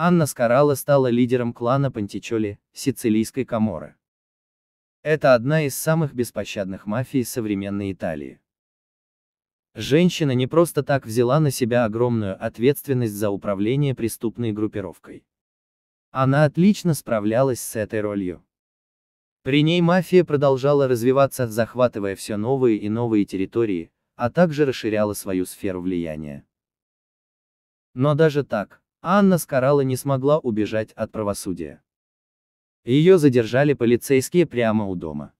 Анна Скарала стала лидером клана Пантичоли, сицилийской Каморы. Это одна из самых беспощадных мафий современной Италии. Женщина не просто так взяла на себя огромную ответственность за управление преступной группировкой. Она отлично справлялась с этой ролью. При ней мафия продолжала развиваться, захватывая все новые и новые территории, а также расширяла свою сферу влияния. Но даже так, Анна Скарала не смогла убежать от правосудия. Ее задержали полицейские прямо у дома.